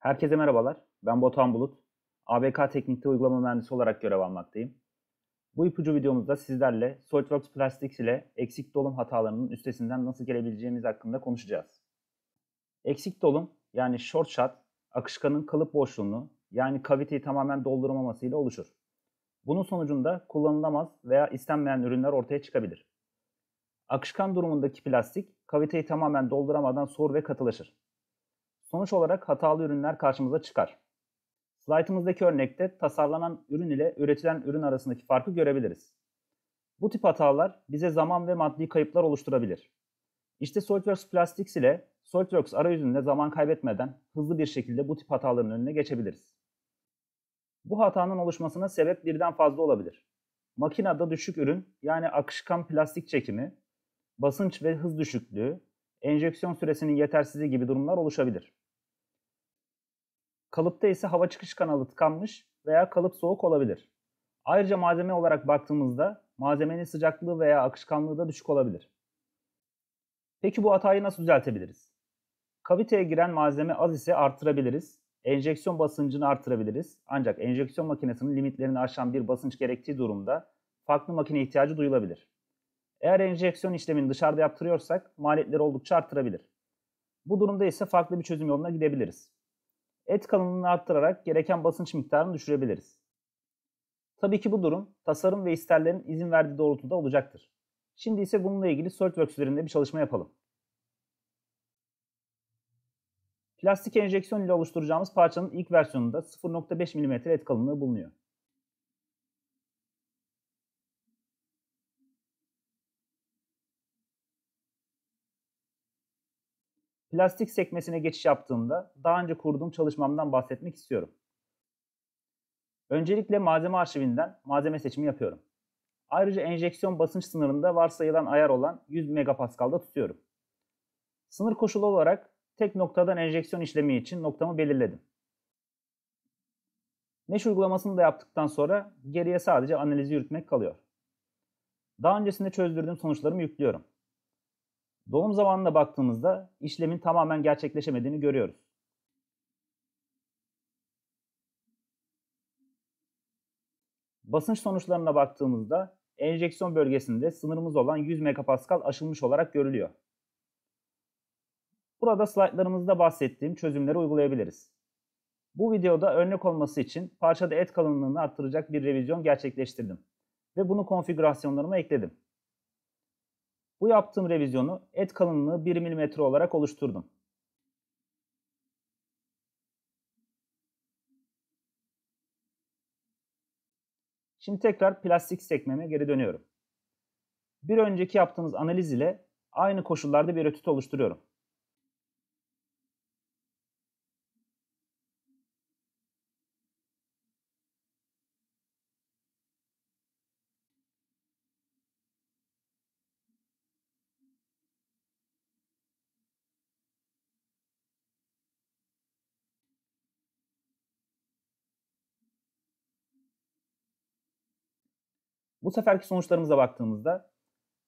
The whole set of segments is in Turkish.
Herkese merhabalar. Ben Botan Bulut. ABK Teknik'te uygulama mühendisi olarak görev almaktayım. Bu ipucu videomuzda sizlerle SolidWorks Plastics ile eksik dolum hatalarının üstesinden nasıl gelebileceğimiz hakkında konuşacağız. Eksik dolum yani short shot akışkanın kalıp boşluğunu yani kaviteyi tamamen dolduramaması ile oluşur. Bunun sonucunda kullanılamaz veya istenmeyen ürünler ortaya çıkabilir. Akışkan durumundaki plastik kaviteyi tamamen dolduramadan sor ve katılaşır. Sonuç olarak hatalı ürünler karşımıza çıkar. Slaytımızdaki örnekte tasarlanan ürün ile üretilen ürün arasındaki farkı görebiliriz. Bu tip hatalar bize zaman ve maddi kayıplar oluşturabilir. İşte SolidWorks Plastics ile SolidWorks arayüzünde zaman kaybetmeden hızlı bir şekilde bu tip hataların önüne geçebiliriz. Bu hatanın oluşmasına sebep birden fazla olabilir. Makinada düşük ürün yani akışkan plastik çekimi, basınç ve hız düşüklüğü, enjeksiyon süresinin yetersizliği gibi durumlar oluşabilir. Kalıpta ise hava çıkış kanalı tıkanmış veya kalıp soğuk olabilir. Ayrıca malzeme olarak baktığımızda malzemenin sıcaklığı veya akışkanlığı da düşük olabilir. Peki bu hatayı nasıl düzeltebiliriz? Kaviteye giren malzeme az ise artırabiliriz. Enjeksiyon basıncını artırabiliriz. Ancak enjeksiyon makinesinin limitlerini aşan bir basınç gerektiği durumda farklı makine ihtiyacı duyulabilir. Eğer enjeksiyon işlemini dışarıda yaptırıyorsak maliyetleri oldukça artırabilir. Bu durumda ise farklı bir çözüm yoluna gidebiliriz et kalınlığını arttırarak gereken basınç miktarını düşürebiliriz. Tabii ki bu durum tasarım ve isterlerin izin verdiği doğrultuda olacaktır. Şimdi ise bununla ilgili SolidWorks üzerinde bir çalışma yapalım. Plastik enjeksiyon ile oluşturacağımız parçanın ilk versiyonunda 0.5 mm et kalınlığı bulunuyor. Plastik sekmesine geçiş yaptığımda daha önce kurduğum çalışmamdan bahsetmek istiyorum. Öncelikle malzeme arşivinden malzeme seçimi yapıyorum. Ayrıca enjeksiyon basınç sınırında varsayılan ayar olan 100 MPa'da tutuyorum. Sınır koşulu olarak tek noktadan enjeksiyon işlemi için noktamı belirledim. Mesh uygulamasını da yaptıktan sonra geriye sadece analizi yürütmek kalıyor. Daha öncesinde çözdürdüğüm sonuçlarımı yüklüyorum. Doğum zamanına baktığımızda işlemin tamamen gerçekleşemediğini görüyoruz. Basınç sonuçlarına baktığımızda enjeksiyon bölgesinde sınırımız olan 100 MPa aşılmış olarak görülüyor. Burada slaytlarımızda bahsettiğim çözümleri uygulayabiliriz. Bu videoda örnek olması için parçada et kalınlığını arttıracak bir revizyon gerçekleştirdim ve bunu konfigürasyonlarıma ekledim. Bu yaptığım revizyonu et kalınlığı 1 mm olarak oluşturdum. Şimdi tekrar plastik sekmeme geri dönüyorum. Bir önceki yaptığımız analiz ile aynı koşullarda bir ötüt oluşturuyorum. Bu seferki sonuçlarımıza baktığımızda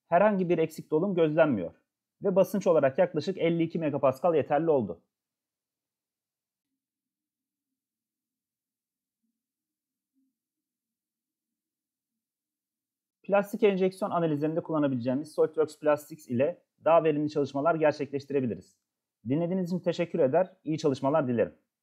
herhangi bir eksik dolum gözlenmiyor ve basınç olarak yaklaşık 52 MPa yeterli oldu. Plastik enjeksiyon analizlerinde kullanabileceğimiz SolidWorks Plastics ile daha verimli çalışmalar gerçekleştirebiliriz. Dinlediğiniz için teşekkür eder, iyi çalışmalar dilerim.